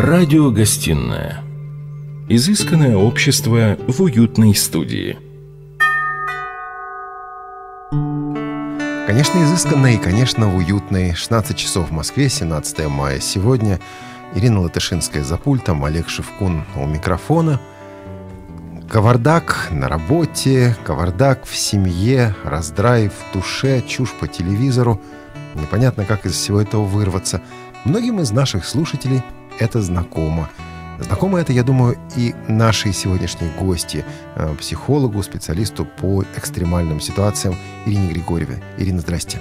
Радиогостинная. Изысканное общество в уютной студии. Конечно, изысканно и, конечно, в уютной. 16 часов в Москве, 17 мая сегодня. Ирина Латышинская за пультом, Олег Шевкун у микрофона. Кавардак на работе, кавардак в семье, раздрай в душе, чушь по телевизору. Непонятно, как из всего этого вырваться. Многим из наших слушателей – это знакомо. Знакомо это, я думаю, и нашей сегодняшней гости, э, психологу, специалисту по экстремальным ситуациям Ирине Григорьеве. Ирина, здрасте.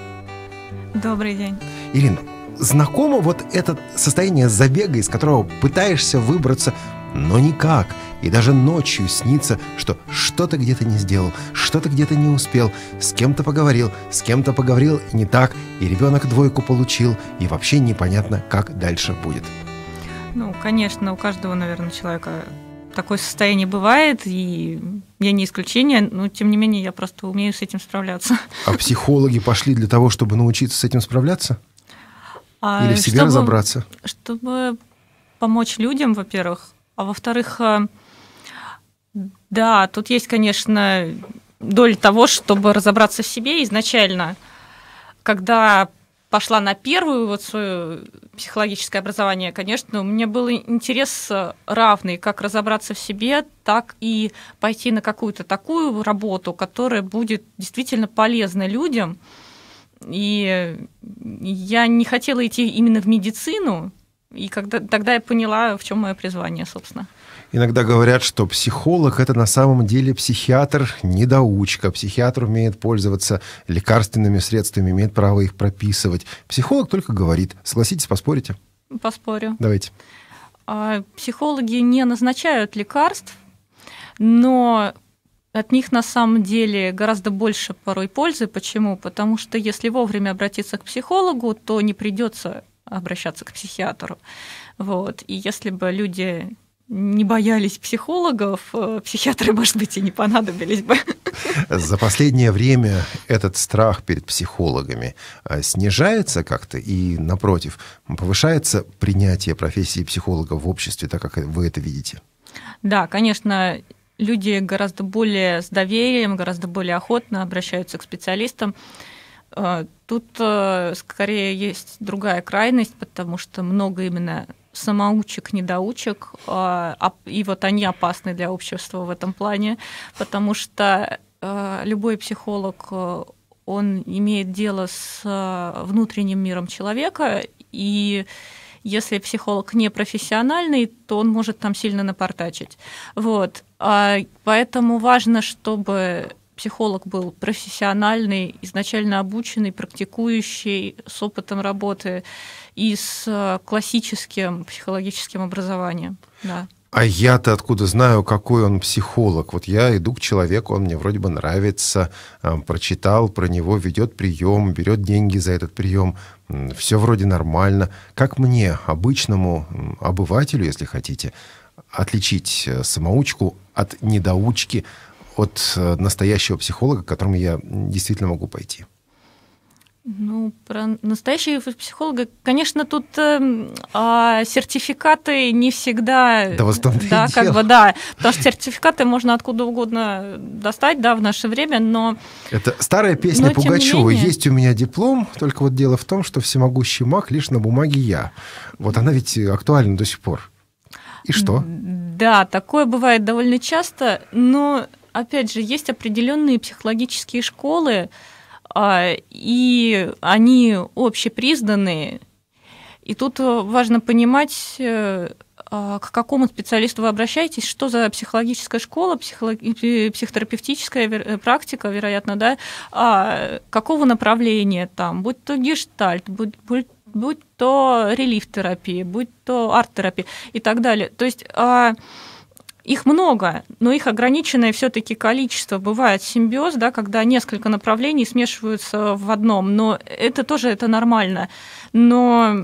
Добрый день. Ирина, знакомо вот это состояние забега, из которого пытаешься выбраться, но никак. И даже ночью снится, что что-то где-то не сделал, что-то где-то не успел, с кем-то поговорил, с кем-то поговорил не так, и ребенок двойку получил, и вообще непонятно, как дальше будет. Ну, конечно, у каждого, наверное, человека такое состояние бывает, и я не исключение, но тем не менее я просто умею с этим справляться. А психологи пошли для того, чтобы научиться с этим справляться? А, Или в себе чтобы, разобраться? Чтобы помочь людям, во-первых, а во-вторых, э, да, тут есть, конечно, доля того, чтобы разобраться в себе изначально. Когда пошла на первую вот свое психологическое образование, конечно, у меня был интерес э, равный, как разобраться в себе, так и пойти на какую-то такую работу, которая будет действительно полезна людям. И я не хотела идти именно в медицину, и когда, тогда я поняла, в чем мое призвание, собственно. Иногда говорят, что психолог – это на самом деле психиатр-недоучка. Психиатр умеет пользоваться лекарственными средствами, имеет право их прописывать. Психолог только говорит. Согласитесь, поспорите? Поспорю. Давайте. А, психологи не назначают лекарств, но от них на самом деле гораздо больше порой пользы. Почему? Потому что если вовремя обратиться к психологу, то не придется обращаться к психиатру. Вот. И если бы люди не боялись психологов, э, психиатры, может быть, и не понадобились бы. За последнее время этот страх перед психологами э, снижается как-то и, напротив, повышается принятие профессии психолога в обществе, так как вы это видите? Да, конечно, люди гораздо более с доверием, гораздо более охотно обращаются к специалистам. Э, тут скорее есть другая крайность, потому что много именно самоучек, недоучек, а, а, и вот они опасны для общества в этом плане, потому что а, любой психолог, э, он имеет дело с э, внутренним миром человека, и если психолог не профессиональный, то он может там сильно напортачить. Вот. Поэтому важно, чтобы психолог был профессиональный, изначально обученный, практикующий, с опытом работы и с э, классическим психологическим образованием. Да. А я-то откуда знаю, какой он психолог? Вот я иду к человеку, он мне вроде бы нравится, э, прочитал про него, ведет прием, берет деньги за этот прием. Все вроде нормально. Как мне, обычному обывателю, если хотите, отличить э, самоучку от недоучки, от настоящего психолога, к которому я действительно могу пойти? Ну, про настоящего психолога, конечно, тут э, э, сертификаты не всегда... Да, вот да, как дело. бы, да, потому что сертификаты можно откуда угодно достать, да, в наше время, но... Это старая песня но, Пугачева. Менее... Есть у меня диплом, только вот дело в том, что всемогущий маг лишь на бумаге я. Вот она ведь актуальна до сих пор. И что? Да, такое бывает довольно часто, но, опять же, есть определенные психологические школы, а, и они общепризнанные. И тут э, важно понимать, э, а, к какому специалисту вы обращаетесь, что за психологическая школа, психотерапевтическая э, практика, вероятно, да, а какого направления там, будь то гештальт, будь, будь, будь то релиф-терапия, будь то арт-терапия и так далее. То есть их много, но их ограниченное все-таки количество. Бывает симбиоз, да, когда несколько направлений смешиваются в одном, но это тоже это нормально. Но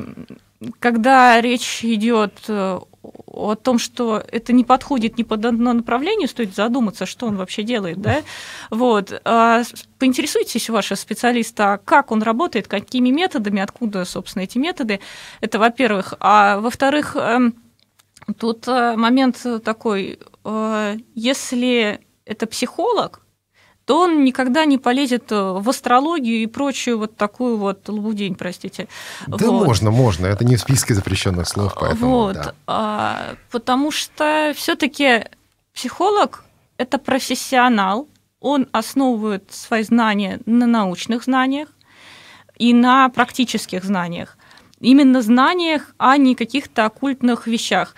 когда речь идет э, о том, что это не подходит ни под одно направление, стоит задуматься, что он вообще делает, да? Вот. А поинтересуйтесь у вашего специалиста, а как он работает, какими методами, откуда, собственно, эти методы. Это, во-первых. А во-вторых, эм, Тут э, момент такой, э, если это психолог, то он никогда не полезет э, в астрологию и прочую вот такую вот лабудень, простите. Да вот. можно, можно. Это не в списке запрещенных слов, поэтому вот. да. А, потому что все таки психолог – это профессионал, он основывает свои знания на научных знаниях и на практических знаниях именно знаниях, а не каких-то оккультных вещах.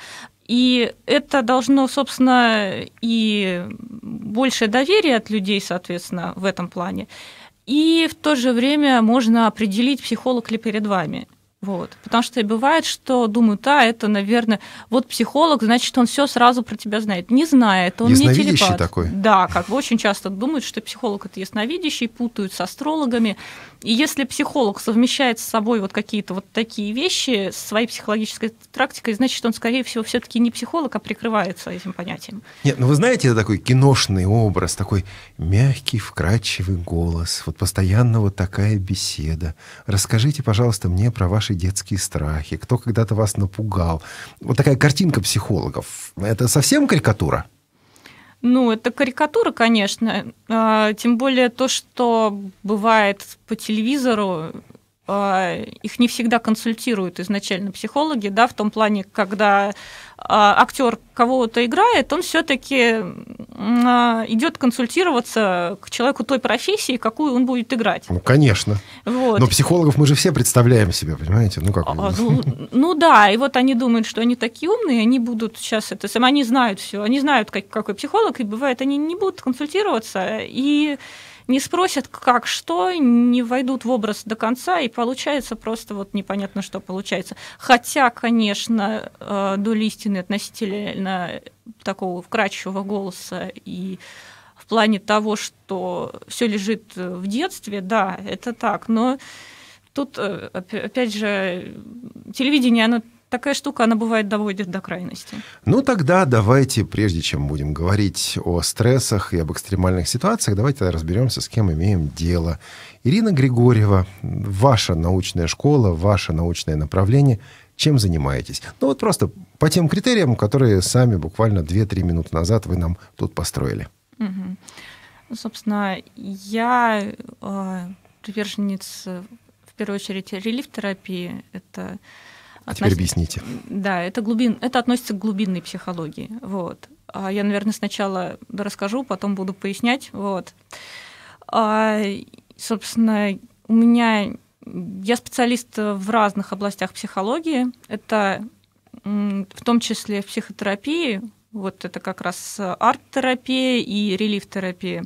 И это должно, собственно, и большее доверие от людей, соответственно, в этом плане. И в то же время можно определить, психолог ли перед вами. Вот. Потому что бывает, что думают, а это, наверное, вот психолог, значит, он все сразу про тебя знает. Не знает, он не телепат. такой. Да, как бы очень часто думают, что психолог это ясновидящий, путают с астрологами. И если психолог совмещает с собой вот какие-то вот такие вещи со своей психологической практикой, значит, он, скорее всего, все-таки не психолог, а прикрывается этим понятием. Нет, ну вы знаете, это такой киношный образ, такой мягкий, вкрадчивый голос, вот постоянно вот такая беседа. Расскажите, пожалуйста, мне про ваши детские страхи, кто когда-то вас напугал. Вот такая картинка психологов. Это совсем карикатура? Ну, это карикатура, конечно. А, тем более то, что бывает по телевизору, а, их не всегда консультируют изначально психологи, да, в том плане, когда а, актер кого-то играет, он все-таки а, идет консультироваться к человеку той профессии, какую он будет играть. Ну, конечно. Вот. Но психологов мы же все представляем себе, понимаете? Ну, как? ну, ну да, и вот они думают, что они такие умные, они будут сейчас это сам, они знают все, они знают, как, какой психолог, и бывает, они не будут консультироваться, и не спросят, как, что, не войдут в образ до конца, и получается просто вот непонятно, что получается. Хотя, конечно, э, доль истины относительно такого вкрадчивого голоса и в плане того, что все лежит в детстве, да, это так, но тут, э, опять же, телевидение, оно такая штука, она бывает доводит до крайности. Ну тогда давайте, прежде чем будем говорить о стрессах и об экстремальных ситуациях, давайте разберемся, с кем имеем дело. Ирина Григорьева, ваша научная школа, ваше научное направление, чем занимаетесь? Ну вот просто по тем критериям, которые сами буквально 2-3 минуты назад вы нам тут построили. Угу. Ну, собственно, я э, приверженец в первую очередь релиф-терапии. Это а относ... Теперь объясните. Да, это, глубин... это относится к глубинной психологии. Вот. А я, наверное, сначала расскажу, потом буду пояснять. Вот. А, собственно, у меня... Я специалист в разных областях психологии. Это в том числе в психотерапии. Вот это как раз арт-терапия и релиф-терапия.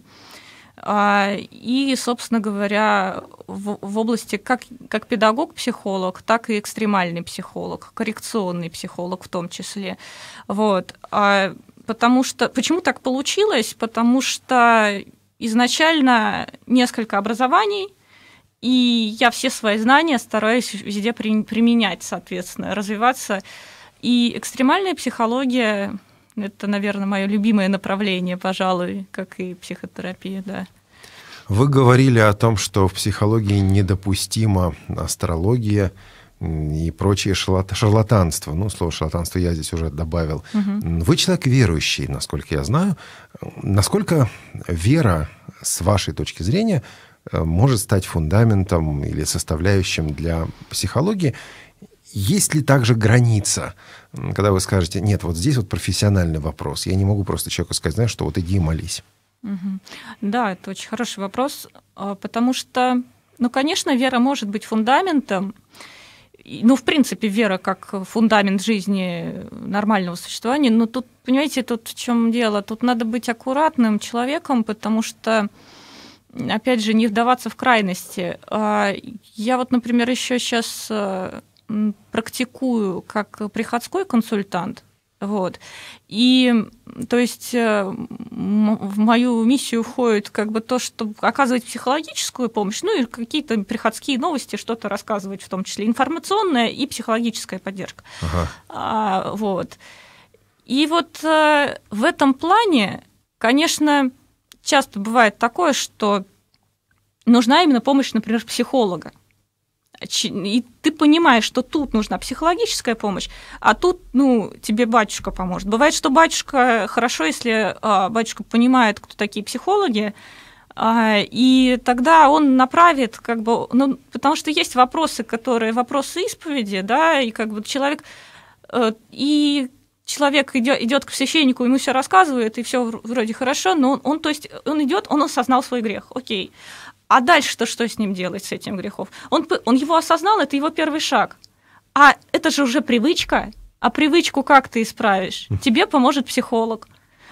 А, и, собственно говоря, в, в области как, как педагог-психолог, так и экстремальный психолог, коррекционный психолог в том числе. Вот. А, потому что, почему так получилось? Потому что изначально несколько образований, и я все свои знания стараюсь везде применять, соответственно, развиваться. И экстремальная психология это, наверное, мое любимое направление, пожалуй, как и психотерапия, да. Вы говорили о том, что в психологии недопустима астрология и прочее шарлатанство. Ну, слово шарлатанство я здесь уже добавил. Угу. Вы человек верующий, насколько я знаю. Насколько вера, с вашей точки зрения, э, может стать фундаментом или составляющим для психологии? Есть ли также граница, когда вы скажете, нет, вот здесь вот профессиональный вопрос, я не могу просто человеку сказать, знаешь, что вот иди и молись? Да, это очень хороший вопрос, а, потому что, ну, конечно, вера может быть фундаментом, ну, в принципе, вера как фундамент жизни нормального существования, но тут, понимаете, тут в чем дело? Тут надо быть аккуратным человеком, потому что, опять же, не вдаваться в крайности. А, я вот, например, еще сейчас а, практикую как приходской консультант, вот. И то есть э, в мою миссию входит как бы то, чтобы оказывать психологическую помощь, ну и какие-то приходские новости, что-то рассказывать, в том числе информационная и психологическая поддержка. Ага. А, вот. И вот э, в этом плане, конечно, часто бывает такое, что нужна именно помощь, например, психолога. И ты понимаешь, что тут нужна психологическая помощь, а тут, ну, тебе батюшка поможет. Бывает, что батюшка э, хорошо, если а, батюшка понимает, кто такие психологи, а, и тогда он направит, как бы, ну, потому что есть вопросы, которые вопросы исповеди, да, и как бы человек, э, и человек идет, к священнику, ему все рассказывает, и все вроде хорошо, но он, он то есть, он идет, он осознал свой грех, окей. А дальше-то что с ним делать, с этим грехов? Он, он его осознал, это его первый шаг. А это же уже привычка. А привычку как ты исправишь? Тебе поможет психолог.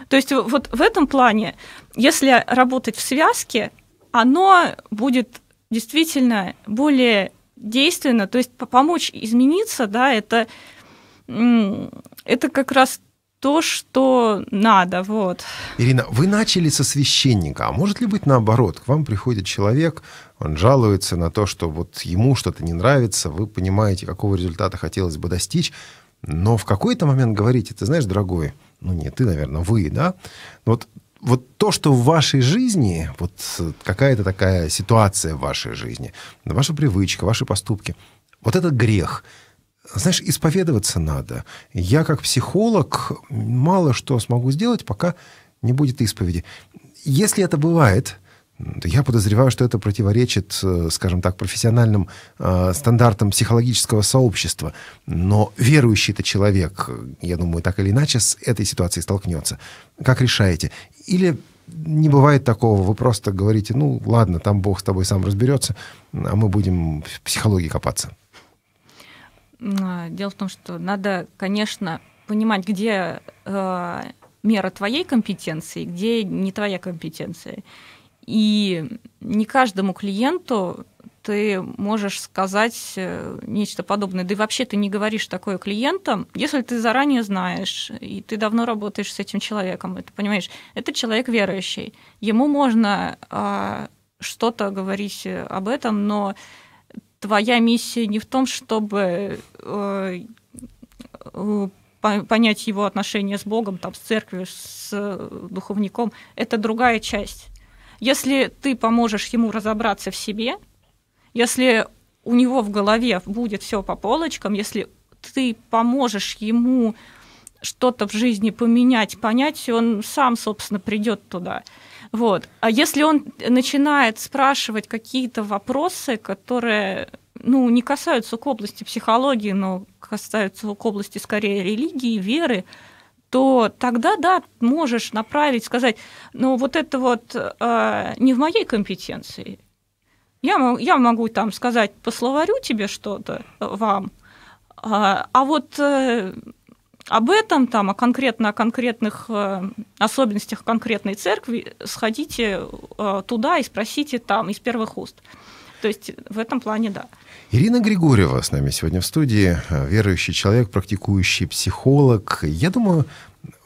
То есть вот в этом плане, если работать в связке, оно будет действительно более действенно. То есть помочь измениться, да, это, это как раз то, что надо. Вот. Ирина, вы начали со священника. А может ли быть наоборот? К вам приходит человек, он жалуется на то, что вот ему что-то не нравится, вы понимаете, какого результата хотелось бы достичь, но в какой-то момент говорите, ты знаешь, дорогой, ну нет, ты, наверное, вы, да? Вот вот то, что в вашей жизни, вот какая-то такая ситуация в вашей жизни, ваша привычка, ваши поступки, вот это грех – знаешь, исповедоваться надо. Я как психолог мало что смогу сделать, пока не будет исповеди. Если это бывает, то я подозреваю, что это противоречит, э, скажем так, профессиональным э, стандартам психологического сообщества. Но верующий-то человек, я думаю, так или иначе с этой ситуацией столкнется. Как решаете? Или не бывает такого, вы просто говорите, ну ладно, там Бог с тобой сам разберется, а мы будем в психологии копаться. А, дело в том, что надо, конечно, понимать, где э, мера твоей компетенции, где не твоя компетенция. И не каждому клиенту ты можешь сказать э, нечто подобное. Да и вообще ты не говоришь такое клиентам, если ты заранее знаешь, и ты давно работаешь с этим человеком, это понимаешь, это человек верующий. Ему можно э, что-то говорить э, об этом, но твоя миссия не в том, чтобы э, э, понять его отношения с Богом, там, с церковью, с э, духовником, это другая часть. Если ты поможешь ему разобраться в себе, если у него в голове будет все по полочкам, если ты поможешь ему что-то в жизни поменять, понять, он сам, собственно, придет туда. Вот. А если он начинает спрашивать какие-то вопросы, которые ну, не касаются к области психологии, но касаются к области скорее религии, веры, то тогда, да, можешь направить, сказать, ну, вот это вот э, не в моей компетенции. Я, я могу там сказать, по словарю тебе что-то вам, а, а вот э, об этом, там, о конкретно о конкретных э, особенностях конкретной церкви, сходите э, туда и спросите там из первых уст. То есть в этом плане да. Ирина Григорьева с нами сегодня в студии, э, верующий человек, практикующий психолог. Я думаю,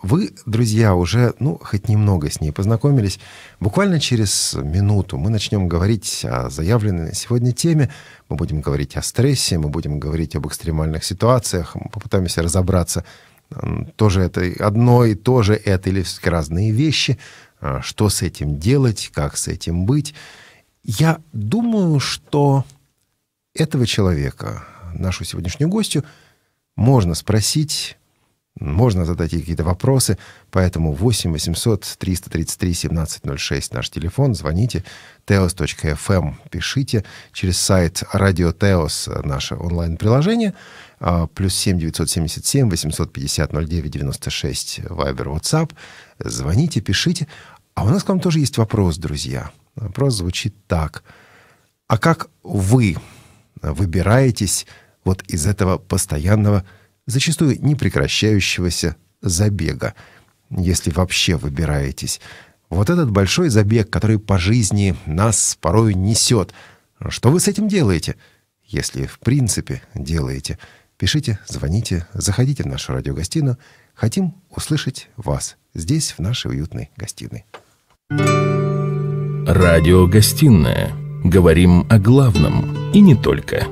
вы, друзья, уже, ну, хоть немного с ней познакомились. Буквально через минуту мы начнем говорить о заявленной сегодня теме. Мы будем говорить о стрессе, мы будем говорить об экстремальных ситуациях, мы попытаемся разобраться тоже это одно и то же это или разные вещи, а, что с этим делать, как с этим быть. Я думаю, что этого человека, нашу сегодняшнюю гостью, можно спросить можно задать ей какие-то вопросы, поэтому 8 800 333 1706 наш телефон, звоните, teos.fm эм. пишите через сайт Radio Teos, э, наше онлайн-приложение, а, плюс 7 977 850 09 96 Viber WhatsApp. Звоните, пишите. А у нас к вам тоже есть вопрос, друзья. Вопрос звучит так. А как вы выбираетесь вот из этого постоянного зачастую непрекращающегося забега, если вообще выбираетесь. Вот этот большой забег, который по жизни нас порой несет. Что вы с этим делаете? Если в принципе делаете, пишите, звоните, заходите в нашу радиогостиную. Хотим услышать вас здесь, в нашей уютной гостиной. Радиогостиная. Говорим о главном и не только.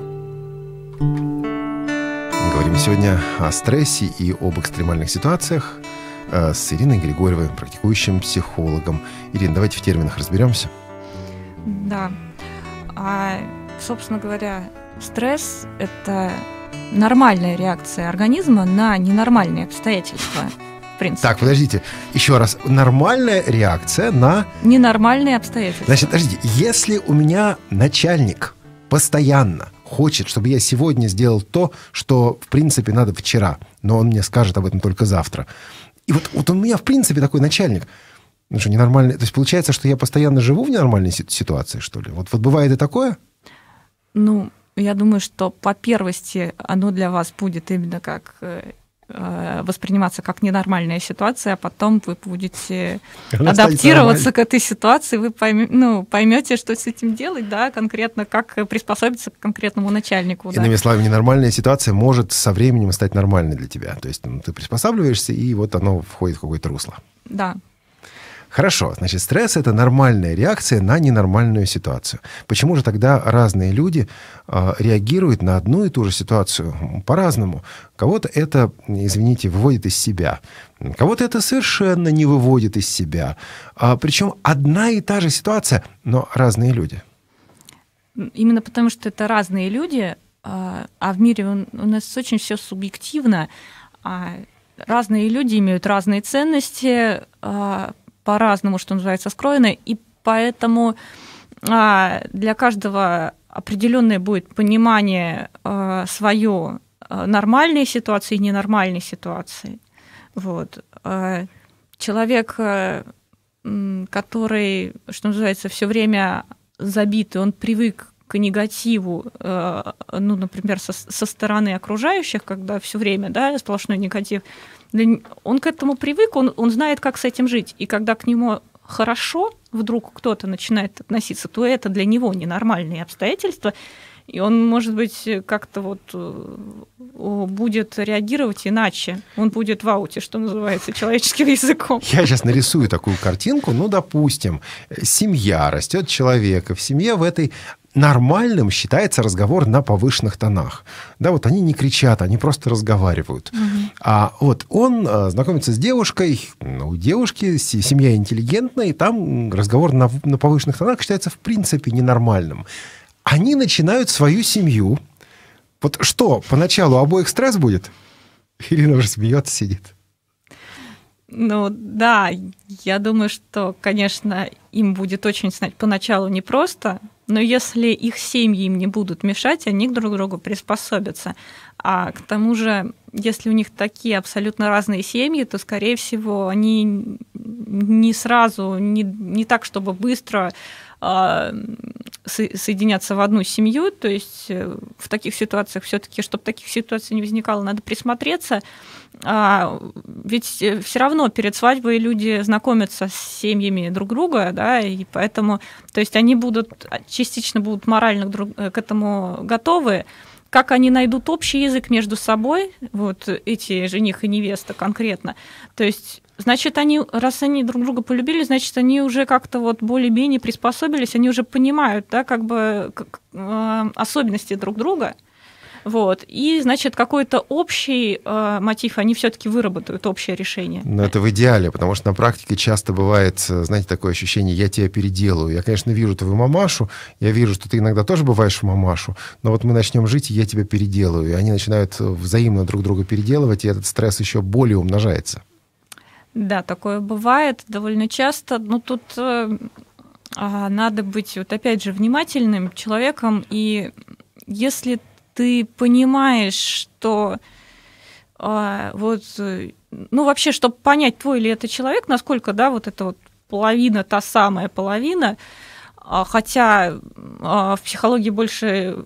Говорим сегодня о стрессе и об экстремальных ситуациях э, с Ириной Григорьевой, практикующим психологом. Ирина, давайте в терминах разберемся. Да. А, собственно говоря, стресс – это нормальная реакция организма на ненормальные обстоятельства. В принципе. Так, подождите, еще раз. Нормальная реакция на... Ненормальные обстоятельства. Значит, подождите, если у меня начальник постоянно – хочет, чтобы я сегодня сделал то, что, в принципе, надо вчера, но он мне скажет об этом только завтра. И вот, вот он у меня, в принципе, такой начальник. Ну что, ненормальный... То есть получается, что я постоянно живу в ненормальной ситуации, что ли? Вот, вот бывает и такое? Ну, я думаю, что по первости оно для вас будет именно как э, Э, восприниматься как ненормальная ситуация, а потом вы будете Она адаптироваться к этой ситуации, вы пойм, ну, поймете, что с этим делать, да, конкретно, как э, приспособиться к конкретному начальнику. Иными да. словами, ненормальная ситуация может со временем стать нормальной для тебя. То есть ну, ты приспосабливаешься, и вот оно входит в какое-то русло. Да, Хорошо, значит, стресс — это нормальная реакция на ненормальную ситуацию. Почему же тогда разные люди э, реагируют на одну и ту же ситуацию по-разному? Кого-то это, извините, выводит из себя, кого-то это совершенно не выводит из себя. А, причем одна и та же ситуация, но разные люди. Именно потому, что это разные люди, а, а в мире у нас очень все субъективно, а разные люди имеют разные ценности, по-разному, что называется, скроены, и поэтому а, для каждого определенное будет понимание а, свое а, нормальной ситуации и ненормальной ситуации. Вот. Человек, который, что называется, все время забитый, он привык к негативу, ну, например, со, со стороны окружающих, когда все время, да, сплошной негатив, он к этому привык, он, он знает, как с этим жить. И когда к нему хорошо вдруг кто-то начинает относиться, то это для него ненормальные обстоятельства, и он, может быть, как-то вот э, будет реагировать иначе. Он будет в ауте, что называется, человеческим языком. Я сейчас нарисую такую картинку. Ну, допустим, семья растет человека. В семье в этой нормальным считается разговор на повышенных тонах. Да, вот они не кричат, они просто разговаривают. Угу. А вот он а, знакомится с девушкой, ну, у девушки семья интеллигентная, и там разговор на, на повышенных тонах считается в принципе ненормальным. Они начинают свою семью. Вот что, поначалу обоих стресс будет? Ирина уже смеется, сидит. Ну да, я думаю, что, конечно, им будет очень поначалу непросто, но если их семьи им не будут мешать, они друг к другу приспособятся. А к тому же, если у них такие абсолютно разные семьи, то, скорее всего, они не сразу, не, не так, чтобы быстро а, соединяться в одну семью. То есть э, в таких ситуациях все-таки, чтобы таких ситуаций не возникало, надо присмотреться. А, ведь э, все равно перед свадьбой люди знакомятся с семьями друг друга, да, и поэтому, то есть они будут а, частично будут морально э, к этому готовы как они найдут общий язык между собой, вот эти жених и невеста конкретно. То есть Значит, они, раз они друг друга полюбили, значит, они уже как-то вот более-менее приспособились, они уже понимают, да, как бы как, э, особенности друг друга. Вот. И, значит, какой-то общий э, мотив они все-таки выработают, общее решение. Но это в идеале, потому что на практике часто бывает, э, знаете, такое ощущение, я тебя переделаю. Я, конечно, вижу твою мамашу, я вижу, что ты иногда тоже бываешь в мамашу, но вот мы начнем жить, и я тебя переделаю. И они начинают э, взаимно друг друга переделывать, и этот стресс еще более умножается. Да, такое бывает довольно часто. Но ну, тут э, а, надо быть, вот опять же, внимательным человеком. И если ты понимаешь, что а, вот, э, ну вообще, чтобы понять, твой ли это человек, насколько, да, вот эта вот половина, та самая половина, а, хотя в психологии больше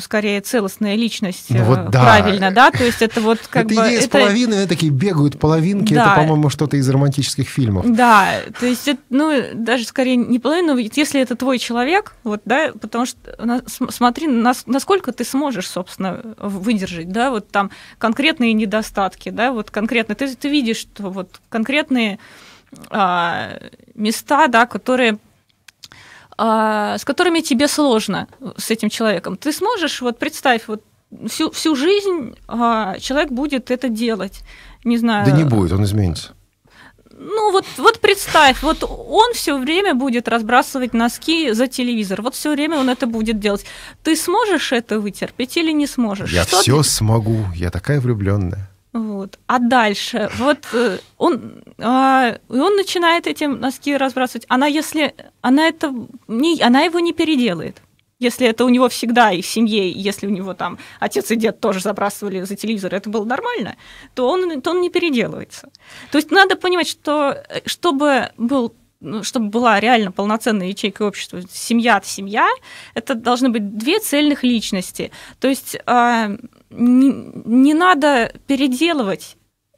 скорее целостная личность ну, э, вот да. правильно, да? То есть это вот как это бы... Идея это... с половиной, такие бегают половинки, да. это, по-моему, что-то из романтических фильмов. Да, то есть, это, ну, даже скорее не половина, если это твой человек, вот, да, потому что смотри, насколько ты сможешь, собственно, выдержать, да, вот там конкретные недостатки, да, вот конкретно, ты, ты видишь, что вот конкретные а, места, да, которые а, с которыми тебе сложно с этим человеком. Ты сможешь, вот представь, вот всю, всю жизнь а, человек будет это делать. Не знаю. Да не будет, он изменится. Ну вот, вот представь, вот он все время будет разбрасывать носки за телевизор, вот все время он это будет делать. Ты сможешь это вытерпеть или не сможешь? Я все смогу, я такая влюбленная. Вот. А дальше, вот э, он, а, и он начинает этим носки разбрасывать. Она, если она это не, она его не переделает. Если это у него всегда и в семье, если у него там отец и дед тоже забрасывали за телевизор, это было нормально, то он, то он не переделывается. То есть надо понимать, что э, чтобы был ну, чтобы была реально полноценная ячейка общества, семья от семья, это должны быть две цельных личности. То есть а, не, не надо переделывать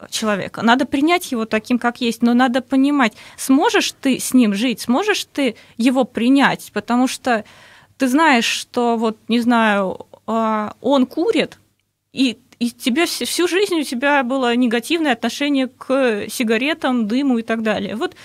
человека. Надо принять его таким, как есть, но надо понимать, сможешь ты с ним жить, сможешь ты его принять, потому что ты знаешь, что вот, не знаю, а, он курит, и, и тебе всю всю жизнь у тебя было негативное отношение к сигаретам, дыму и так далее. Вот,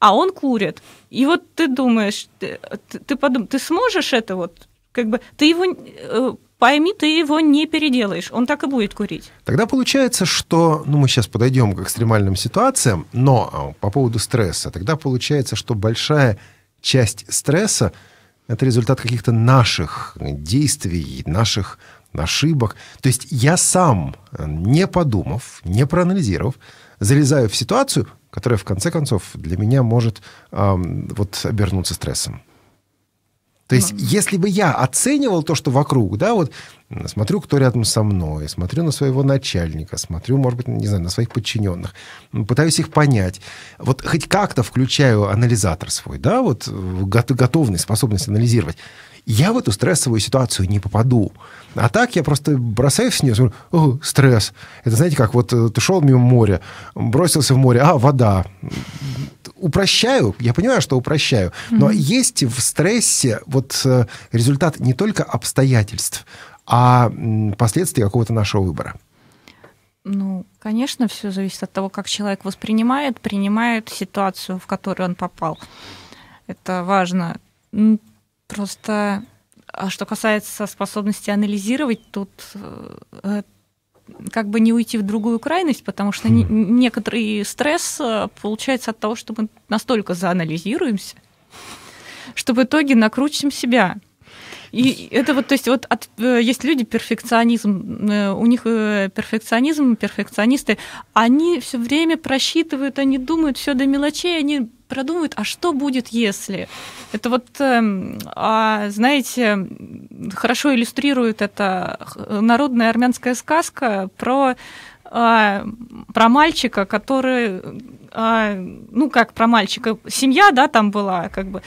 а он курит. И вот ты думаешь, ты, ты, подум, ты сможешь это вот, как бы, ты его э, пойми, ты его не переделаешь, он так и будет курить. Тогда получается, что, ну мы сейчас подойдем к экстремальным ситуациям, но а, по поводу стресса, тогда получается, что большая часть стресса это результат каких-то наших действий, наших ошибок. То есть я сам, э, не подумав, не проанализировав, залезаю в ситуацию, которая в конце концов для меня может э, вот обернуться стрессом. То есть, ну. если бы я оценивал то, что вокруг, да, вот смотрю, кто рядом со мной, смотрю на своего начальника, смотрю, может быть, не знаю, на своих подчиненных, пытаюсь их понять. Вот хоть как-то включаю анализатор свой, да, вот готовность, способность анализировать. Я в эту стрессовую ситуацию не попаду. А так я просто бросаюсь в нее, смотрю, О, стресс. Это знаете, как вот э, ты шел мимо моря, бросился в море, а, вода упрощаю, я понимаю, что упрощаю, но mm-hmm. есть в стрессе вот э, результат не только обстоятельств, а последствий какого-то нашего выбора. Ну, конечно, все зависит от того, как человек воспринимает, принимает ситуацию, в которую он попал. Это важно. Просто, а что касается способности анализировать, тут э, как бы не уйти в другую крайность, потому что mm. некоторый стресс э, получается от того, что мы настолько заанализируемся, что в итоге накручим себя. И это вот, то есть вот от, э, есть люди перфекционизм, э, у них э, перфекционизм, перфекционисты, они все время просчитывают, они думают все до мелочей, они продумывают, а что будет, если? Это вот, эм, а, знаете, хорошо иллюстрирует это народная армянская сказка про а, про мальчика, который, а, ну как про мальчика, семья, да, там была, как бы,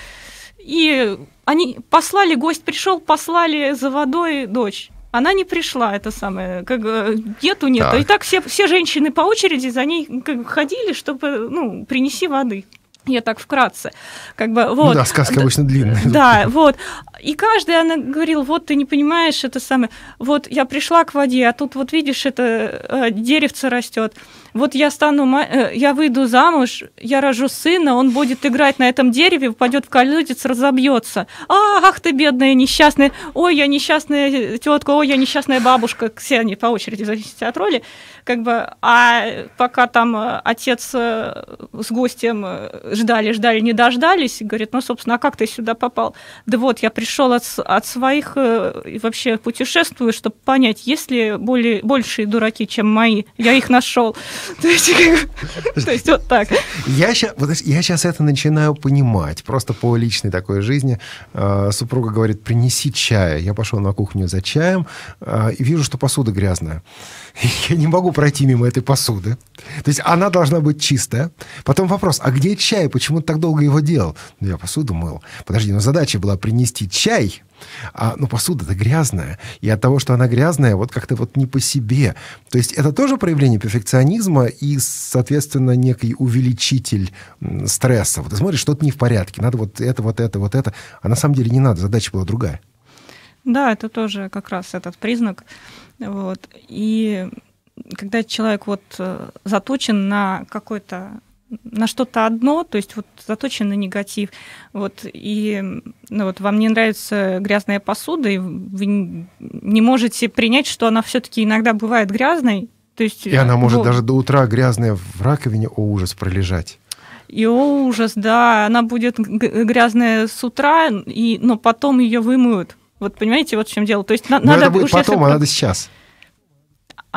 и они послали, гость пришел, послали за водой дочь. Она не пришла, это самое, как нету, э, нету. Так. И так все, все женщины по очереди за ней как, ходили, чтобы, ну, принеси воды. Я так вкратце, как бы вот. Ну да, сказка обычно длинная. Да, вот. И каждый она говорил, вот ты не понимаешь это самое. Вот я пришла к воде, а тут вот видишь это э, деревце растет вот я стану, э, я выйду замуж, я рожу сына, он будет играть на этом дереве, упадет в колодец, разобьется. А, ах ты бедная несчастная, ой, я несчастная тетка, ой, я несчастная бабушка, все они по очереди зависят от роли, как бы, а пока там э, отец э, с гостем ждали, ждали, не дождались, говорит, ну, собственно, а как ты сюда попал? Да вот, я пришел от, от своих, вообще путешествую, чтобы понять, есть ли более, большие дураки, чем мои, я их нашел. То есть, то есть вот так. Я сейчас это начинаю понимать. Просто по личной такой жизни а, супруга говорит, принеси чая. Я пошел на кухню за чаем а, и вижу, что посуда грязная. Я не могу пройти мимо этой посуды. То есть она должна быть чистая. Потом вопрос, а где чай? Почему ты так долго его делал? Ну, я посуду мыл. Подожди, но задача была принести чай, а, ну, посуда-то грязная. И от того, что она грязная, вот как-то вот не по себе. То есть это тоже проявление перфекционизма и, соответственно, некий увеличитель стресса. Вот ты смотришь, что-то не в порядке. Надо вот это, вот это, вот это. А на самом деле не надо. Задача была другая. Да, это тоже как раз этот признак. Вот. И когда человек вот э, заточен на какой-то на что-то одно, то есть вот заточен на негатив. Вот, и ну, вот вам не нравится грязная посуда, и вы не можете принять, что она все-таки иногда бывает грязной. То есть, и она может вот. даже до утра грязная в раковине, о ужас, пролежать. И о ужас, да, она будет грязная с утра, и, но потом ее вымоют. Вот понимаете, вот в чем дело. То есть, на, но надо это будет уж, потом, если... а надо сейчас.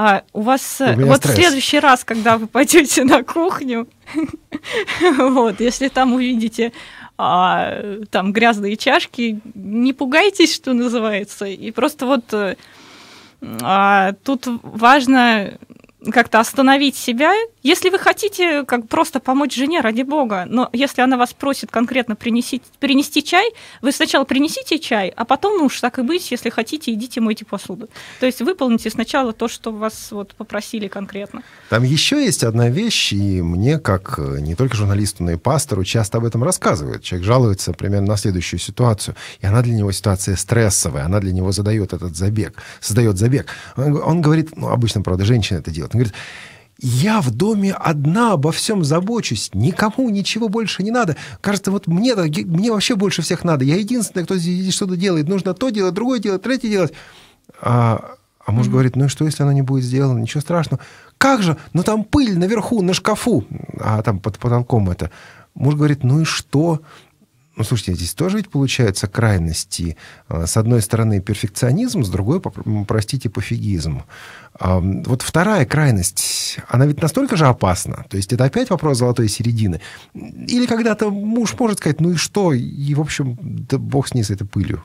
А у вас э, у вот в следующий раз, когда вы пойдете на кухню, вот, если там увидите а, там грязные чашки, не пугайтесь, что называется, и просто вот э, а, тут важно как-то остановить себя. Если вы хотите как просто помочь жене, ради бога, но если она вас просит конкретно принести, принести чай, вы сначала принесите чай, а потом уж так и быть, если хотите, идите мойте посуду. То есть выполните сначала то, что вас вот попросили конкретно. Там еще есть одна вещь, и мне, как э, не только журналисту, но и пастору, часто об этом рассказывают. Человек жалуется примерно на следующую ситуацию, и она для него ситуация стрессовая, она для него задает этот забег, создает забег. Он говорит, ну, обычно, правда, женщина это делает, назад. Он говорит, я в доме одна обо всем забочусь, никому ничего больше не надо. Кажется, вот мне, мне вообще больше всех надо. Я единственный кто здесь что-то делает. Нужно то делать, другое делать, третье делать. А, а муж говорит, ну и что, если она не будет сделана? Ничего страшного. Как же? Ну там пыль наверху, на шкафу. А там под потолком это. Муж говорит, ну и что? Ну, слушайте, здесь тоже ведь получаются крайности. Э, с одной стороны перфекционизм, с другой, простите, пофигизм. Вот вторая крайность, она ведь настолько же опасна. То есть это опять вопрос золотой середины. Или когда-то муж может сказать, ну и что? И, в общем, да бог с ней, с этой пылью.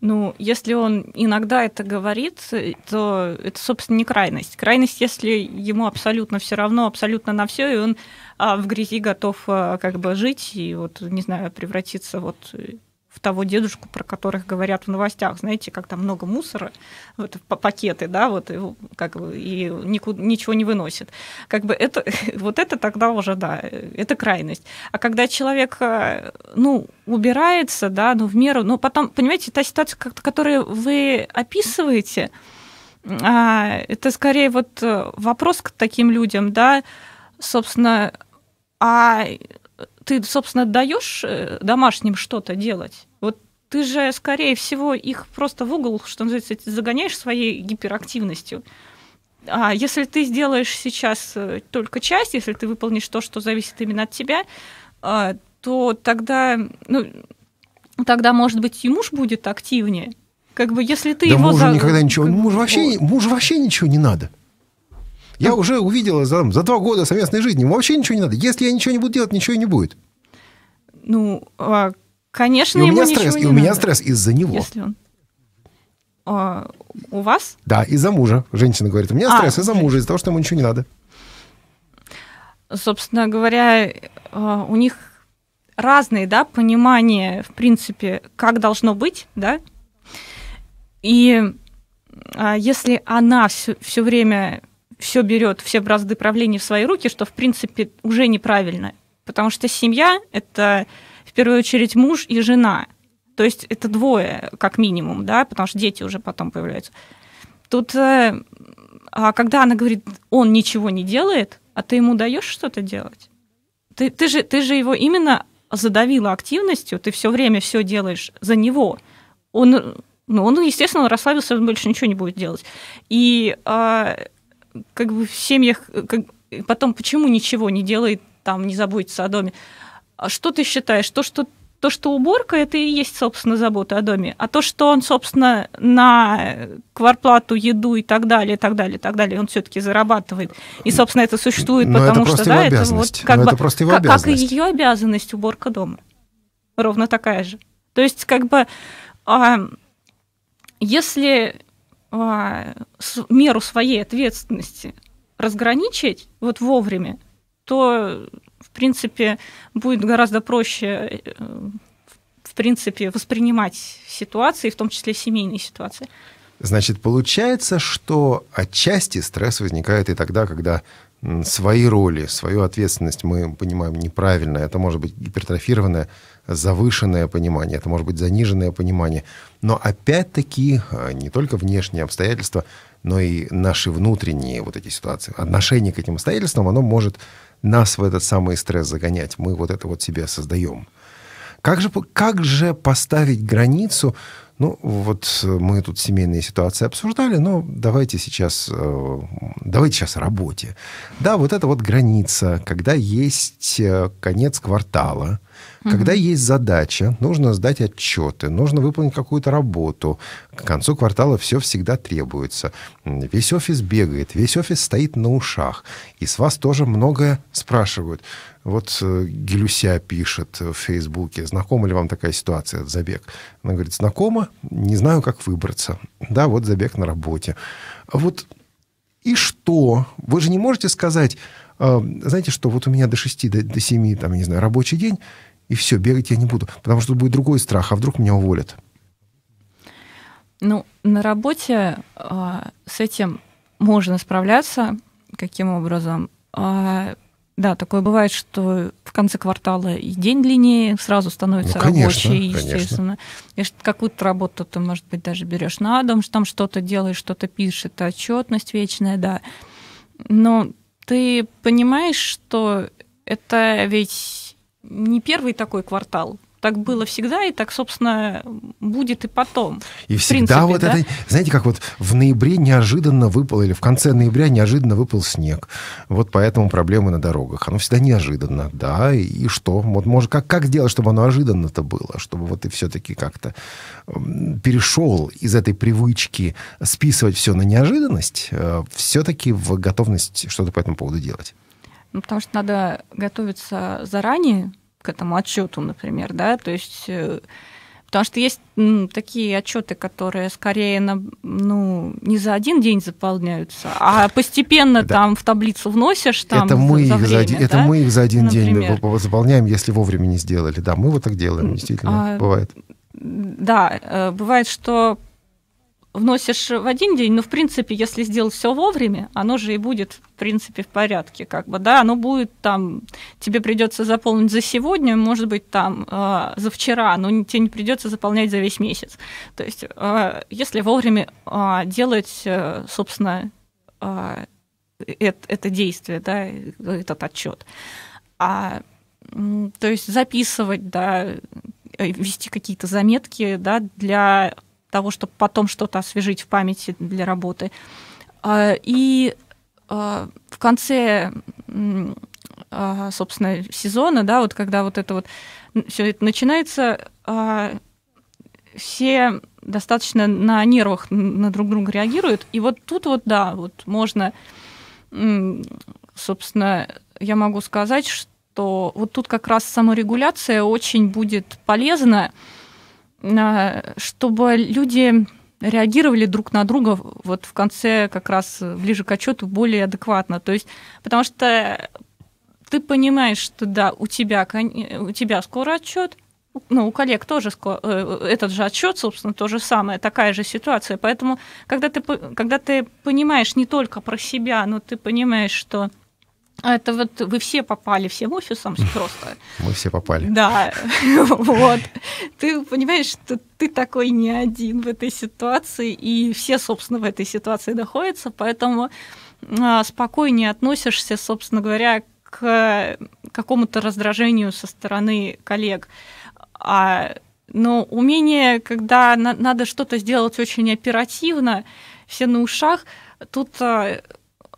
Ну, если он иногда это говорит, то это, собственно, не крайность. Крайность, если ему абсолютно все равно, абсолютно на все, и он а, в грязи готов а, как бы жить и вот, не знаю, превратиться вот э, в того дедушку, про которых говорят в новостях, знаете, как там много мусора, вот, пакеты, да, вот, и, как бы, и никуда, ничего не выносит. Как бы это, вот это тогда уже, да, это крайность. А когда человек, э, ну, убирается, да, ну, в меру, ну, потом, понимаете, та ситуация, которую вы описываете, а, это скорее вот э, вопрос к таким людям, да, собственно, а ты, собственно, даешь э, домашним что-то делать? Вот ты же, скорее всего, их просто в угол, что называется, загоняешь своей гиперактивностью. А если ты сделаешь сейчас э, только часть, если ты выполнишь то, что зависит именно от тебя, э, то тогда, ну, тогда, может быть, и муж будет активнее. Как бы, если ты да его... мужу за... никогда ничего... Муж вообще, муж вообще ничего не надо. Я ну. уже увидела э, за, за два года совместной жизни. Вообще ничего не надо. Если я ничего не буду делать, ничего и не будет. Ну, а, конечно, и у меня стресс, и у меня стресс из-за него. Если он... а, у вас? Да, из-за мужа. Женщина говорит, у меня а, стресс из-за мужа, из-за того, что ему ничего не надо. Собственно говоря, а, у них разные, да, понимания, в принципе, как должно быть, да. И а, если она все, все время все берет, все бразды правления в свои руки, что, в принципе, уже неправильно. Потому что семья – это, в первую очередь, муж и жена. То есть это двое, как минимум, да, потому что дети уже потом появляются. Тут, э, а когда она говорит, он ничего не делает, а ты ему даешь что-то делать? Ты, ты, же, ты же его именно задавила активностью, ты все время все делаешь за него. Он, ну, он, естественно, расслабился, он больше ничего не будет делать. И э, как бы в семьях, как, потом почему ничего не делает там, не заботится о доме. А что ты считаешь? То, что то, что уборка, это и есть, собственно, забота о доме. А то, что он, собственно, на кварплату, еду и так далее, и так далее, и так далее, он все-таки зарабатывает. И, собственно, это существует, Но потому это что, да, это вот как Но бы, это просто его как, и ее обязанность уборка дома. Ровно такая же. То есть, как бы, а, если а, меру своей ответственности разграничить вот вовремя, то, в принципе, будет гораздо проще э, в принципе, воспринимать ситуации, в том числе семейные ситуации. Значит, получается, что отчасти стресс возникает и тогда, когда свои роли, свою ответственность мы понимаем неправильно. Это может быть гипертрофированное, завышенное понимание, это может быть заниженное понимание. Но опять-таки а, не только внешние обстоятельства, но и наши внутренние вот эти ситуации, отношение к этим обстоятельствам, оно может нас в этот самый стресс загонять. Мы вот это вот себе создаем. Как же, как же поставить границу, ну, вот э, мы тут семейные ситуации обсуждали, но давайте сейчас, э, давайте сейчас о работе. Да, вот это вот граница, когда есть э, конец квартала, угу. когда есть задача, нужно сдать отчеты, нужно выполнить какую-то работу. К концу квартала все всегда требуется. Весь офис бегает, весь офис стоит на ушах. И с вас тоже многое спрашивают. Вот э, Гелюся пишет в Фейсбуке, знакома ли вам такая ситуация, забег? Она говорит, знакома, не знаю, как выбраться. Да, вот забег на работе. А вот и что? Вы же не можете сказать, э, знаете, что вот у меня до 6, до, до 7, там, не знаю, рабочий день, и все, бегать я не буду, потому что будет другой страх, а вдруг меня уволят? Ну, на работе э, с этим можно справляться. Каким образом? Э, да, такое бывает, что в конце квартала и день длиннее, сразу становится ну, конечно, рабочий, естественно. Конечно. И какую-то работу ты, может быть, даже берешь на дом, что там что-то делаешь, что-то пишешь, это отчетность вечная, да. Но ты понимаешь, что это ведь не первый такой квартал, так было всегда, и так, собственно, будет и потом. И всегда принципе, вот да? это... Знаете, как вот в ноябре неожиданно выпал, или в конце ноября неожиданно выпал снег. Вот поэтому проблемы на дорогах. Оно всегда неожиданно, да, и, и что? Вот может, как, как сделать, чтобы оно ожиданно-то было? Чтобы вот ты все-таки как-то перешел из этой привычки списывать все на неожиданность, э, все-таки в готовность что-то по этому поводу делать? Ну, потому что надо готовиться заранее, к этому отчету, например, да, то есть э, Потому что есть ну, такие отчеты, которые скорее на, ну, не за один день заполняются, а постепенно да. там в таблицу вносишь. Там, это мы, за, их, время, один, да? это мы их за один Например. день заполняем, если вовремя не сделали. Да, мы вот так делаем, действительно, а, бывает. Да, э, бывает, что вносишь в один день, но в принципе, если сделал все вовремя, оно же и будет в принципе в порядке, как бы, да, оно будет там, тебе придется заполнить за сегодня, может быть, там э, за вчера, но тебе не придется заполнять за весь месяц. То есть, э, если вовремя а, э, делать, собственно, э, это, это действие, да, этот отчет, а, то есть записывать, да, э, вести какие-то заметки, да, для того, чтобы потом что-то освежить в памяти для работы. А, и а, в конце, а, собственно, сезона, да, вот когда вот это вот все это начинается, все достаточно на нервах на друг друга реагируют. И вот тут вот, да, вот можно, собственно, я могу сказать, что вот тут как раз саморегуляция очень будет полезна, чтобы люди реагировали друг на друга вот в конце как раз ближе к отчету более адекватно. То есть, потому что ты понимаешь, что да, у тебя, у тебя скоро отчет, ну, у коллег тоже скоро, э, этот же отчет, собственно, то же самое, такая же ситуация. Поэтому, когда ты, когда ты понимаешь не только про себя, но ты понимаешь, что а это вот вы все попали всем офисом просто. Мы все попали. Да, вот. Ты понимаешь, что ты такой не один в этой ситуации, и все, собственно, в этой ситуации находятся, поэтому а, спокойнее относишься, собственно говоря, к какому-то раздражению со стороны коллег. А, но умение, когда на, надо что-то сделать очень оперативно, все на ушах, тут а,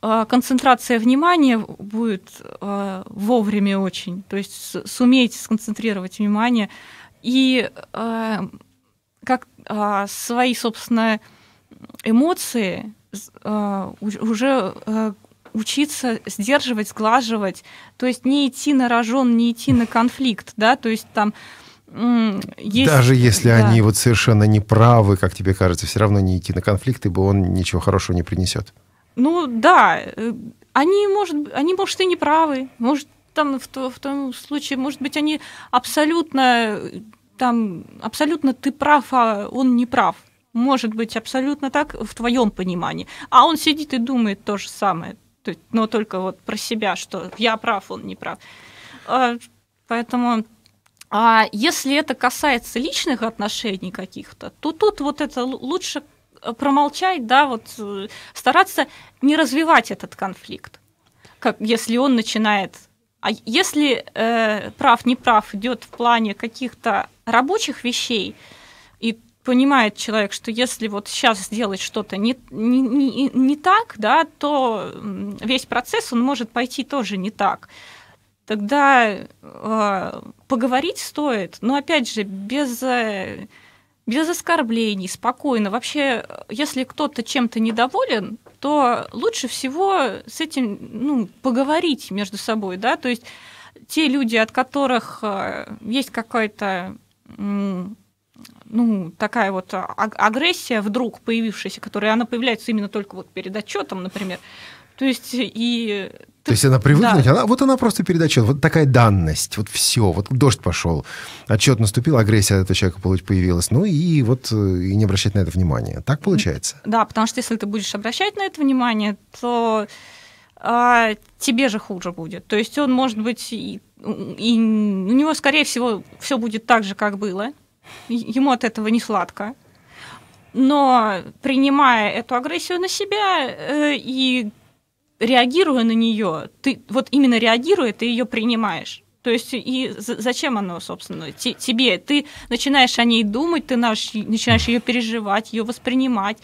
Э, концентрация внимания будет э, вовремя очень, то есть сумеете сконцентрировать внимание и э, как свои, собственные эмоции уже учиться сдерживать, сглаживать, то есть не идти на рожон, не идти на конфликт, да, то есть там есть... Даже если да. они вот совершенно неправы, как тебе кажется, все равно не идти на конфликт, ибо он ничего хорошего не принесет. Ну да, э, они, может, они, может, и не правы, может, там в, то, в том случае, может быть, они абсолютно э, там абсолютно ты прав, а он не прав. Может быть, абсолютно так в твоем понимании. А он сидит и думает то же самое, но только вот про себя, что я прав, он не прав. А, поэтому а если это касается личных отношений каких-то, то тут вот это лучше промолчать, да, вот э, стараться не развивать этот конфликт, как если он начинает. А если э, прав не прав идет в плане каких-то рабочих вещей и понимает человек, что если вот сейчас сделать что-то не, не, не, не так, да, то весь процесс он может пойти тоже не так. Тогда э, поговорить стоит, но опять же без э, без оскорблений, спокойно. Вообще, если кто-то чем-то недоволен, то лучше всего с этим ну, поговорить между собой, да, то есть те люди, от которых э, есть какая-то ну, такая вот агрессия вдруг появившаяся, которая она появляется именно только вот перед отчетом, например. То есть и ты... То есть она привыкнуть, да. она, вот она просто передача, вот такая данность, вот все, вот дождь пошел, отчет наступил, агрессия от этого человека появилась, ну и вот э, и не обращать на это внимание, Так получается? Да, потому что если ты будешь обращать на это внимание, то а, тебе же хуже будет. То есть он, может быть, и, и у него, скорее всего, все будет так же, как было, ему от этого не сладко. Но принимая эту агрессию на себя э, и реагируя на нее, ты вот именно реагируя, ты ее принимаешь. То есть и зачем оно, собственно, те, тебе? Ты начинаешь о ней думать, ты начинаешь ее переживать, ее воспринимать.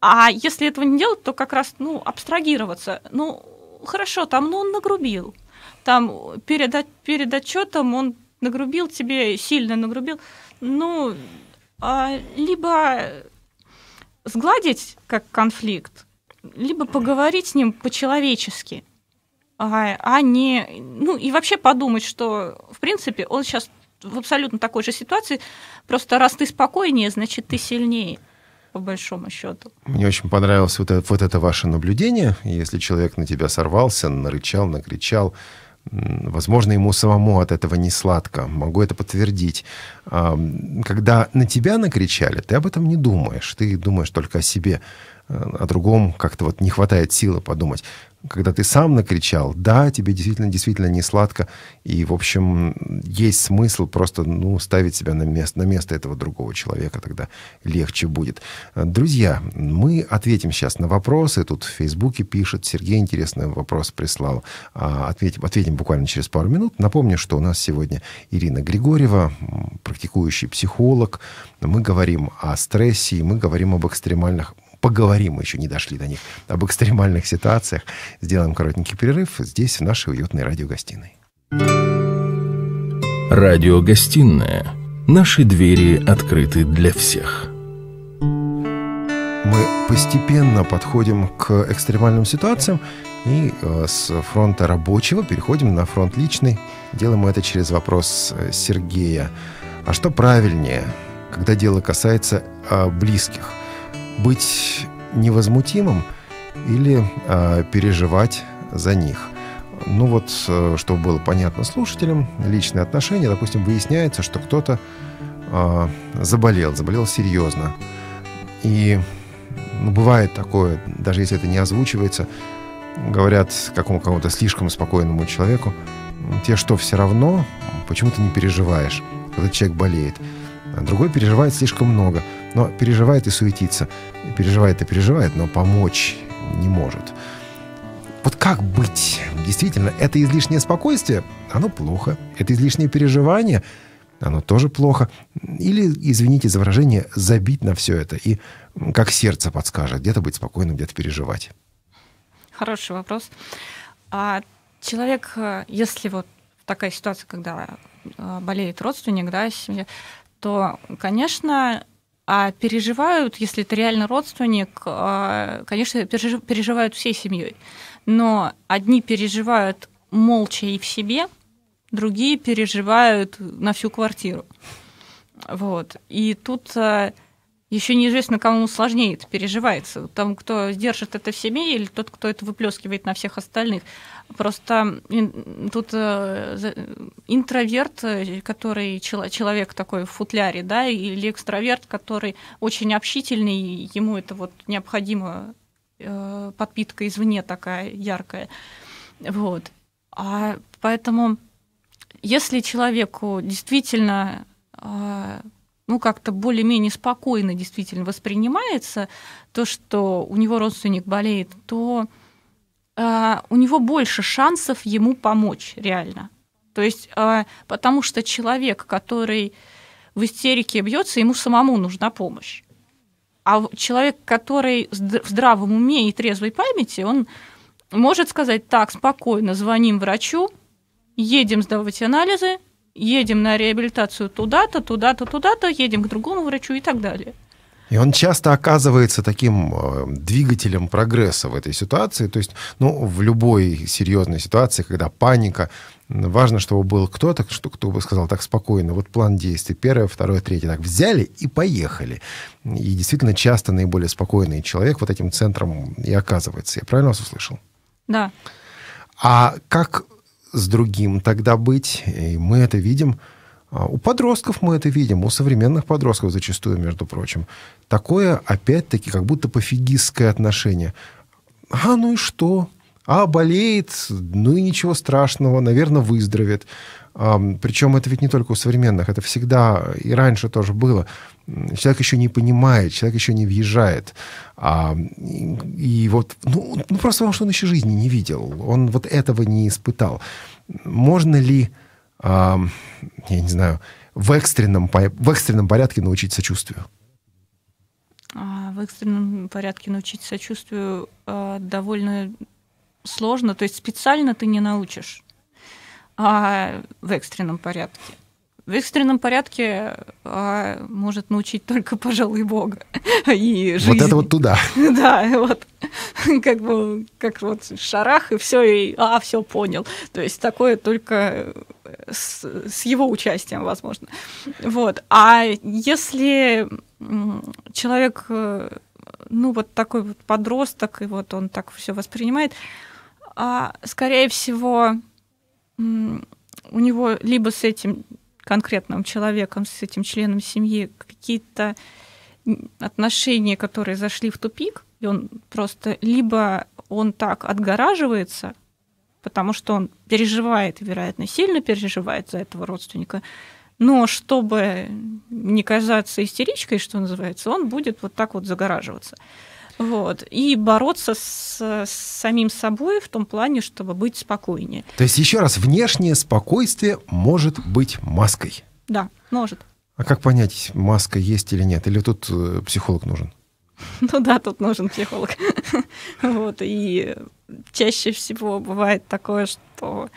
А если этого не делать, то как раз, ну, абстрагироваться. Ну, хорошо, там, ну, он нагрубил. Там перед, перед отчетом он нагрубил тебе, сильно нагрубил. Ну, а, либо сгладить как конфликт, либо поговорить с ним по-человечески, а, а не... Ну, и вообще подумать, что, в принципе, он сейчас в абсолютно такой же ситуации, просто раз ты спокойнее, значит, ты сильнее по большому счету. Мне очень понравилось вот это, вот это ваше наблюдение. Если человек на тебя сорвался, нарычал, накричал, возможно, ему самому от этого не сладко. Могу это подтвердить. Когда на тебя накричали, ты об этом не думаешь. Ты думаешь только о себе о другом как-то вот не хватает силы подумать. Когда ты сам накричал, да, тебе действительно, действительно не сладко, и, в общем, есть смысл просто, ну, ставить себя на место, на место этого другого человека, тогда легче будет. Друзья, мы ответим сейчас на вопросы, тут в Фейсбуке пишет, Сергей интересный вопрос прислал, а, ответим, ответим буквально через пару минут. Напомню, что у нас сегодня Ирина Григорьева, практикующий психолог, мы говорим о стрессе, и мы говорим об экстремальных поговорим, мы еще не дошли до них, об экстремальных ситуациях. Сделаем коротенький перерыв здесь, в нашей уютной радиогостиной. Радиогостиная. Наши двери открыты для всех. Мы постепенно подходим к экстремальным ситуациям и э, с фронта рабочего переходим на фронт личный. Делаем это через вопрос э, Сергея. А что правильнее, когда дело касается э, близких? быть невозмутимым или э, переживать за них. Ну вот, э, чтобы было понятно слушателям, личные отношения, допустим, выясняется, что кто-то э, заболел, заболел серьезно. И ну, бывает такое, даже если это не озвучивается, говорят какому то слишком спокойному человеку, те что, все равно, почему ты не переживаешь? Этот человек болеет. А другой переживает слишком много но переживает и суетится. Переживает и переживает, но помочь не может. Вот как быть? Действительно, это излишнее спокойствие, оно плохо. Это излишнее переживание, оно тоже плохо. Или, извините за выражение, забить на все это и как сердце подскажет, где-то быть спокойным, где-то переживать. Хороший вопрос. А человек, э, если вот такая ситуация, когда э, болеет родственник, да, семья, то, конечно, а переживают, если это реально родственник, а, конечно, переживают всей семьей. Но одни переживают молча и в себе, другие переживают на всю квартиру. Вот. И тут э, еще неизвестно, кому сложнее это переживается. Тому, кто держит это в семье, или тот, кто это выплескивает на всех остальных. Просто тут э, интроверт, э, который человек такой в футляре, да, или экстраверт, который очень общительный, ему это вот необходимо э, подпитка извне такая яркая. Вот. А поэтому, если человеку действительно а, ну, как-то более-менее спокойно действительно воспринимается то, что у него родственник болеет, то э, у него больше шансов ему помочь реально. То есть, э, потому что человек, который в истерике бьется, ему самому нужна помощь. А человек, который в здравом уме и трезвой памяти, он может сказать так, спокойно, звоним врачу, едем сдавать анализы, едем на реабилитацию туда-то, туда-то, туда-то, едем к другому врачу и так далее. И он часто оказывается таким э, двигателем прогресса в этой ситуации. То есть, ну, в любой серьезной ситуации, когда паника, важно, чтобы был кто-то, что, кто бы сказал так спокойно, вот план действий, первое, второе, третье, так взяли и поехали. И действительно часто наиболее спокойный человек вот этим центром и оказывается. Я правильно вас услышал? Да. А как с другим тогда быть. И мы это видим. А у подростков мы это видим, у современных подростков зачастую, между прочим. Такое, опять-таки, как будто пофигистское отношение. А ну и что? А болеет, ну и ничего страшного, наверное, выздоровеет. Причем это ведь не только у современных, это всегда и раньше тоже было человек еще не понимает, человек еще не въезжает. А, и, вот, ну, ну, просто потому что он еще жизни не видел, он вот этого не испытал. Можно ли, а, я не знаю, в экстренном, в экстренном порядке научить сочувствию? А в экстренном порядке научить сочувствию а, довольно сложно, то есть специально ты не научишь а, в экстренном порядке в экстренном порядке а, может научить только, пожалуй, Бога и жизнь. Вот это вот туда. Да, вот как бы как вот шарах и все и а все понял. То есть такое только с, с его участием, возможно. Вот. А если человек э, ну вот такой вот подросток и вот он так все воспринимает, а, скорее всего у него либо с этим конкретным человеком, с этим членом семьи какие-то отношения, которые зашли в тупик, и он просто либо он так отгораживается, потому что он переживает, вероятно, сильно переживает за этого родственника, но чтобы не казаться истеричкой, что называется, он будет вот так вот загораживаться. Вот. И бороться с, с самим собой в том плане, чтобы быть спокойнее. То есть, еще раз, внешнее спокойствие может быть маской. Да, может. А как понять, маска есть или нет? Или тут э, психолог нужен? Ну да, тут нужен психолог. Вот, и чаще всего бывает такое, что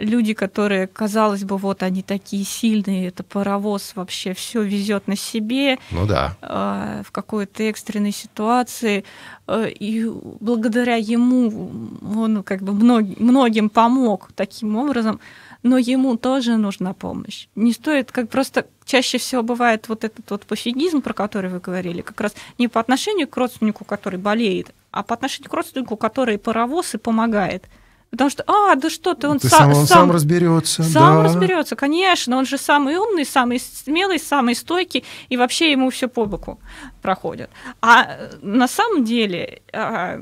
люди, которые, казалось бы, вот они такие сильные, это паровоз вообще все везет на себе. Ну да. А, в какой-то экстренной ситуации. Э, и благодаря ему он как бы многим помог таким образом. Но ему тоже нужна помощь. Не стоит, как просто чаще всего бывает вот этот вот пофигизм, про который вы говорили, как раз не по отношению к родственнику, который болеет, а по отношению к родственнику, который паровоз и помогает. Потому что, а, да что ты, он, ты сам, сам, сам разберется. Сам да. разберется, конечно, он же самый умный, самый смелый, самый стойкий, и вообще ему все по боку проходит. А э, на самом деле а,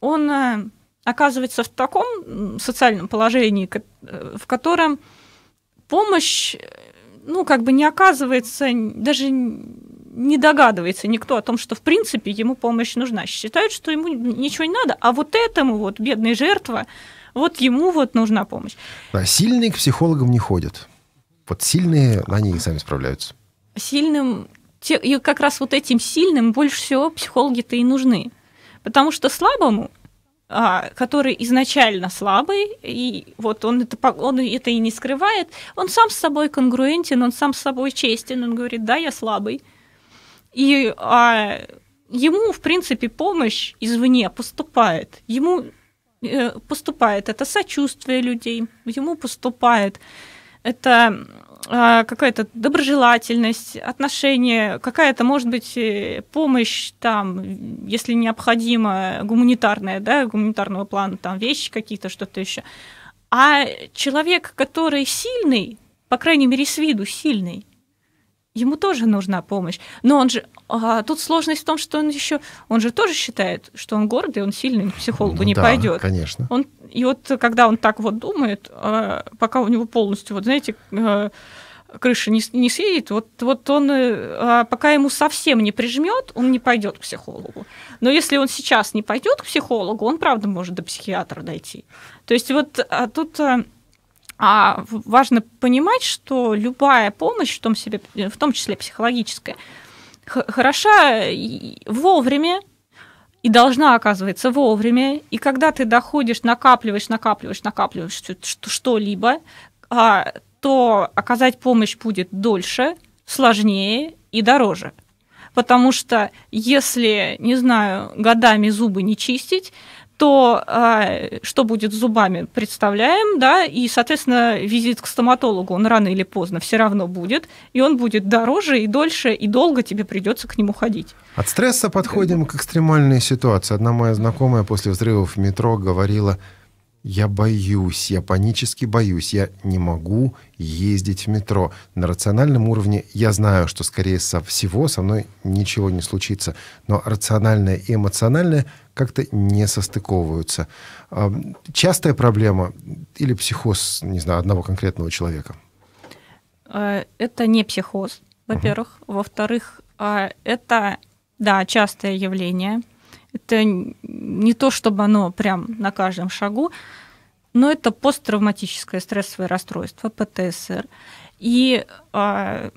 он э, оказывается в таком социальном положении, э, в котором помощь, ну, как бы не оказывается, даже не догадывается никто о том, что в принципе ему помощь нужна. Считают, что ему ничего не надо, а вот этому вот бедной жертва вот ему вот нужна помощь. А сильные к психологам не ходят. Вот сильные, они сами справляются. Сильным, те, и как раз вот этим сильным больше всего психологи-то и нужны. Потому что слабому а, который изначально слабый, и вот он это, он это и не скрывает, он сам с собой конгруентен, он сам с собой честен, он говорит, да, я слабый. И а, ему, в принципе, помощь извне поступает. Ему Э, поступает это сочувствие людей, ему поступает это э, какая-то доброжелательность, отношение какая-то, может быть, э, помощь там, если необходимо, гуманитарная, да, гуманитарного плана, там вещи какие-то, что-то еще. А человек, который сильный, по крайней мере, с виду сильный, ему тоже нужна помощь. Но он же... А тут сложность в том, что он еще... Он же тоже считает, что он гордый, он сильный, к психологу ну, не да, пойдет. конечно. Он, и вот когда он так вот думает, а, пока у него полностью, вот знаете, а, крыша не, не съедет, вот, вот он, э, а, пока ему совсем не прижмет, он не пойдет к психологу. Но если он сейчас не пойдет к психологу, он, правда, может до психиатра дойти. То есть вот а тут а важно понимать, что любая помощь, в том, себе, в том числе психологическая, хороша вовремя и должна оказываться вовремя. И когда ты доходишь, накапливаешь, накапливаешь, накапливаешь что-либо, а, то оказать помощь будет дольше, сложнее и дороже. Потому что если, не знаю, годами зубы не чистить, что, э, что будет с зубами, представляем, да, и, соответственно, визит к стоматологу, он рано или поздно все равно будет, и он будет дороже и дольше, и долго тебе придется к нему ходить. От стресса подходим к экстремальной ситуации. Одна моя знакомая после взрывов в метро говорила – я боюсь, я панически боюсь, я не могу ездить в метро. На рациональном уровне я знаю, что скорее со всего со мной ничего не случится, но рациональное и эмоциональное как-то не состыковываются. Эм, частая проблема или психоз, не знаю, одного конкретного человека? Э, это не психоз, во-первых. Угу. Во-вторых, э, это, да, частое явление – это не то, чтобы оно прям на каждом шагу, но это посттравматическое стрессовое расстройство, ПТСР. И а,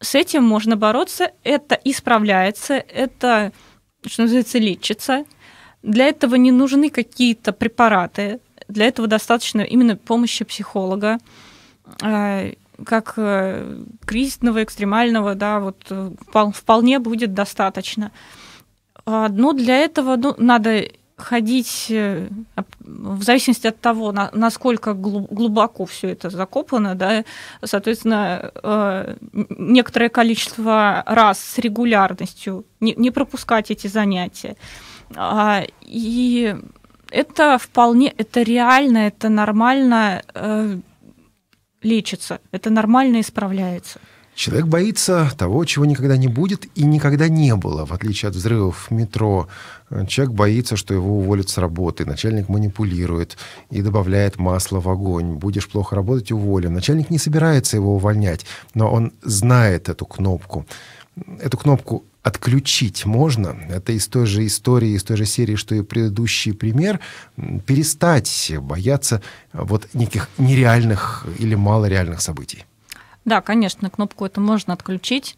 с этим можно бороться, это исправляется, это, что называется, лечится. Для этого не нужны какие-то препараты, для этого достаточно именно помощи психолога, а, как э, кризисного, экстремального, да, вот э, вполне будет достаточно. А, Но ну, для этого ну, надо ходить э, в зависимости от того, насколько глубоко все это закопано, да, соответственно, э, некоторое количество раз с регулярностью не пропускать эти занятия. А, и это вполне, это реально, это нормально э, лечится, это нормально исправляется. Человек боится того, чего никогда не будет и никогда не было. В отличие от взрывов в метро, человек боится, что его уволят с работы, начальник манипулирует и добавляет масло в огонь. Будешь плохо работать, уволим. Начальник не собирается его увольнять, но он знает эту кнопку. Эту кнопку отключить можно. Это из той же истории, из той же серии, что и предыдущий пример. Перестать бояться вот неких нереальных или малореальных событий. Да, конечно, кнопку это можно отключить,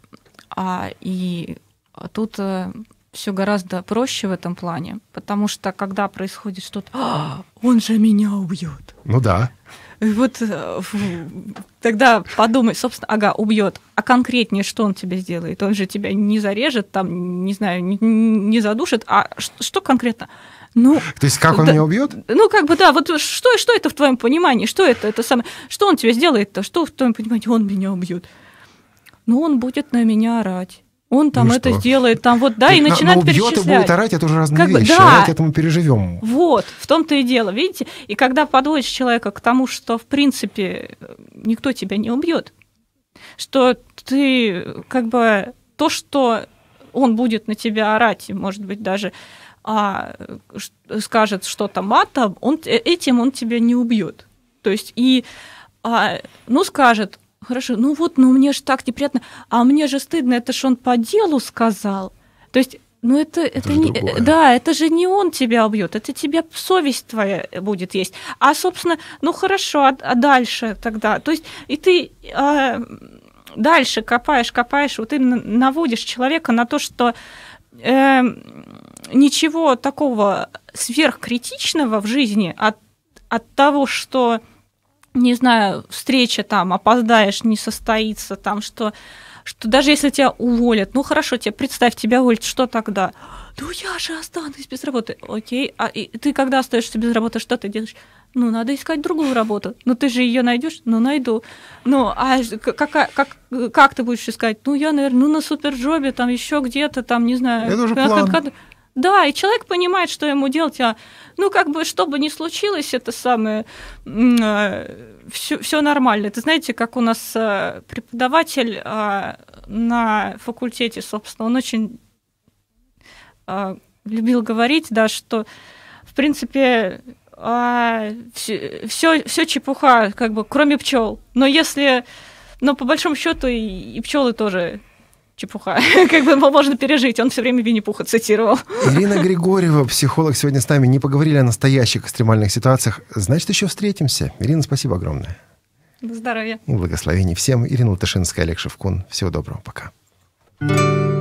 а, и тут э, все гораздо проще в этом плане, потому что когда происходит что-то, а, он же меня убьет. Ну да. И вот э, фу, тогда подумай, собственно, ага, убьет. А конкретнее, что он тебе сделает? Он же тебя не зарежет, там, не знаю, не, не задушит. А что конкретно? Ну, То есть как он да, меня убьет? Ну, как бы, да, вот что, что это в твоем понимании? Что это, это самое? Что он тебе сделает-то? Что в твоем понимании? Он меня убьет. Ну, он будет на меня орать. Он там ну это что? сделает, там вот, да, и, и ну, начинает ну, убьет перечислять. и будет орать, это уже разные как вещи, а да. орать это мы переживем. Вот, в том-то и дело, видите? И когда подводишь человека к тому, что, в принципе, никто тебя не убьет, что ты, как бы, то, что он будет на тебя орать, и, может быть, даже а скажет что-то матом, он, э, этим он тебя не убьет. То есть и, а, ну, скажет, хорошо, ну вот, ну мне же так неприятно, а мне же стыдно, это же он по делу сказал. То есть ну это, это, это не, другое. да, это же не он тебя убьет, это тебя совесть твоя э, будет есть. А собственно, ну хорошо, а, а дальше тогда, то есть и ты а, дальше копаешь, копаешь, вот ты наводишь человека на то, что э, ничего такого сверхкритичного в жизни от, от того, что, не знаю, встреча там, опоздаешь, не состоится, там, что, что даже если тебя уволят, ну хорошо, тебе представь, тебя уволят, что тогда? Ну я же останусь без работы. Окей, а и ты когда остаешься без работы, что ты делаешь? Ну, надо искать другую работу. Ну, ты же ее найдешь? Ну, найду. Ну, а как, как, как ты будешь искать? Ну, я, наверное, ну, на суперджобе, там еще где-то, там, не знаю. Это уже план. Как, как, да, и человек понимает, что ему делать, а ну как бы что бы ни случилось, это самое а, все, нормально. Это знаете, как у нас а, преподаватель а, на факультете, собственно, он очень любил говорить, да, что в принципе все, все чепуха, как бы, кроме пчел. Но если но по большому счету и, и пчелы тоже чепуха. как бы его можно пережить. Он все время Винни-Пуха цитировал. Ирина Григорьева, психолог, сегодня с нами. Не поговорили о настоящих экстремальных ситуациях. Значит, еще встретимся. Ирина, спасибо огромное. До Здоровья. Благословений всем. Ирина Латышинская, Олег Шевкун. Всего доброго. Пока. thank you